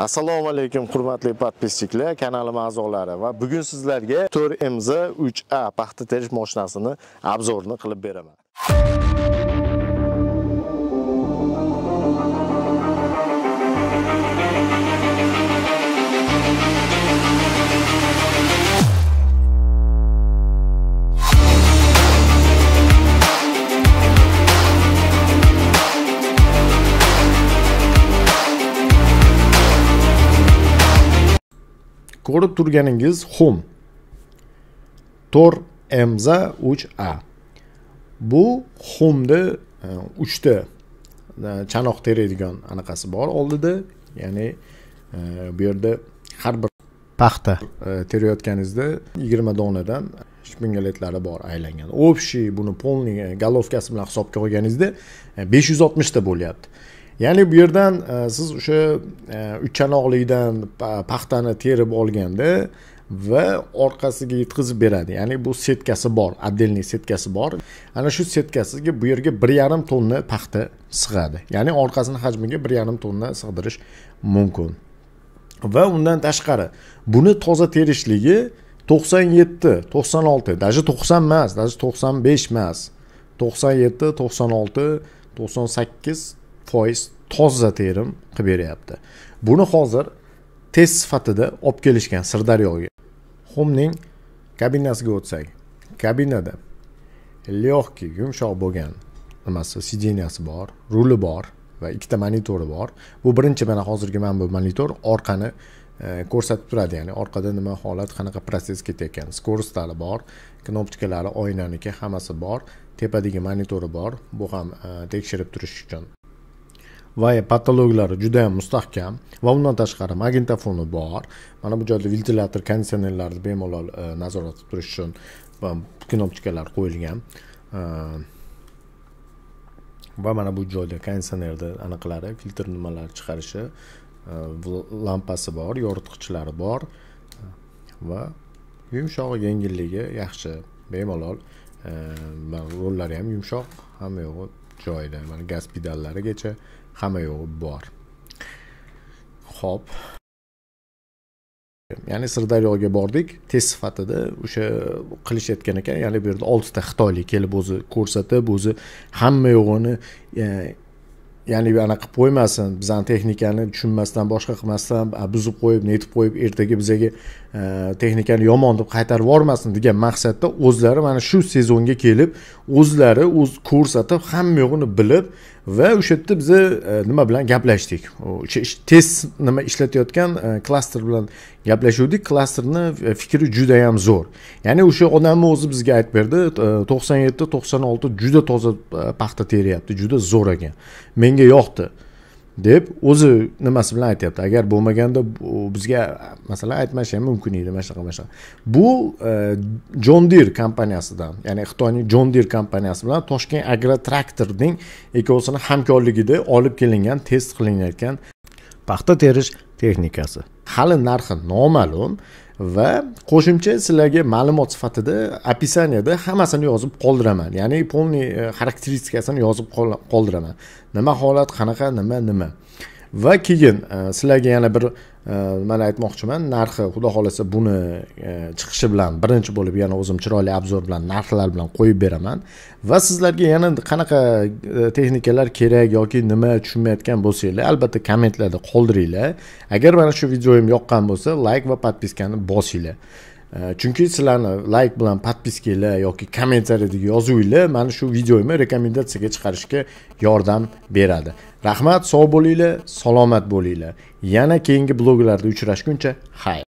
assalomu alaykum hurmatli podpisчиklar kanalim a'zolari va bugun sizlarga 4mz 3a paxta terish mashinasini obzorini qilib beraman ko'rib turganingiz home tor mza 3a bu homni e, uchta e, chanoq teradigan anaqasi bor oldida ya'ni e, bu yerda har bir paxta terayotganingizda yigirma donadan shpingaletlari bor aylangan общий buni полный головкасi bilan hisobga olganingizda besh yuz oltmishta bo'lyapti ya'ni bu yerdan e, siz o'sha e, uchchanoqlikdan paxtani terib olganda va orqasiga yetkazib beradi ya'ni bu setkasi bor отдельный setkasi bor ana shu setkasiga bu yerga bir yarim tonna paxta sig'adi ya'ni orqasini hajmiga bir yarim tonna sig'dirish mumkin va undan tashqari buni toza terishligi to'qson yetti to'qson olti даже to'qson emas даже to'qson besh emas to'qson yetti to'qson olti to'qson sakkiz foiz toza terim qilib beryapti buni hozir test sifatida olib kelishgan sirdaryoga xumning kabinasiga o'tsak kabinada легкий yumshoq bo'lgan nimasi sideniyasi bor ruli bor va ikkita monitori bor bu birinchi mana hozirgi mana bu monitor orqani e, ko'rsatib turadi ya'ni orqada nima holat qanaqa protsess ketayotgan skorostlari bor knopkalari oynaniki hammasi bor tepadagi monitori bor bu ham e, tekshirib turish uchun va e patologlari juda ham mustahkam va undan tashqari magnitofoni bor mana bu joyda ventilyator konditsionerlarni bemalol e, nazorat qilib turish uchun knopchkalar qo'yilgan e, va mana bu joyda konditsionerni anaqalari filtr nimalari chiqarishi lampasi bor yoritgichlari bor va yumshoq yengilligi yaxshi bemalol rollari ham yumshoq hamma yog'i joyida mana gaz pedallarigacha hamma yo'g'i bor ho'p ya'ni sirdaryoga bordik test sifatida o'sha qilishayotgan ekan ya'ni bu yerda oltita xitoylik kelib o'zi ko'rsatib o'zi hamma yo'g'ini e, ya'ni anaqa qilib qo'ymasin bizani texnikani tushunmasdan boshqa qilmasdan buzib qo'yib netib qo'yib ertaga bizaga e, texnikani yomon deb qaytarib yubormasin degan maqsadda o'zlari mana shu sezonga kelib o'zlari o'z ko'rsatib hamma yo'g'ini bilib va o'sha yerda biz e, nima bilan gaplashdik test nima ishlatayotgan e, klaster bilan gaplashuvdik klasterni e, fikri juda yam zo'r ya'ni o'sha odamni o'zi bizga aytib berdi to'qson yetti to'qson olti juda toza paxta teryapti juda zo'r ekan menga yoqdi deb o'zi nimasi bilan aytyapti agar bo'lmaganda bizga masalan aytmasha ham mumkin edi mana shunaqa mana shunaqa bu e, jon dir kompaniyasidan ya'ni xitoyning jon dir kompaniyasi bilan toshkent agro traktorning ikkovsini hamkorligida olib kelingan test qilinayotgan paxta terish texnikasi hali narxi noma'lum va qo'shimcha sizlarga ma'lumot sifatida описаниеda hammasini yozib qoldiraman ya'ni полный e, xarakteristikasini yozib qoldiraman nima holat qanaqa nima nima va keyin e, sizlarga yana bir e, nimani aytmoqchiman narxi xudo xohlasa buni e, chiqishi bilan birinchi bo'lib yana o'zim chiroyli obzor bilan narxlar bilan qo'yib beraman va sizlarga yana qanaqa texnikalar kerak yoki nima tushunmayotgan bo'lsanglar albatta kommentlarda qoldiringlar agar mana shu videoyim yoqqan bo'lsa layk va podpiskani bosinglar chunki sizlarni layk bilan подпискanglar yoki kommentariyada yozuvinglar mana shu videomni rekomendatsiyaga chiqarishga yordam beradi rahmat sog' bo'linglar salomat bo'linglar yana keyingi bloglarda uchrashguncha xayr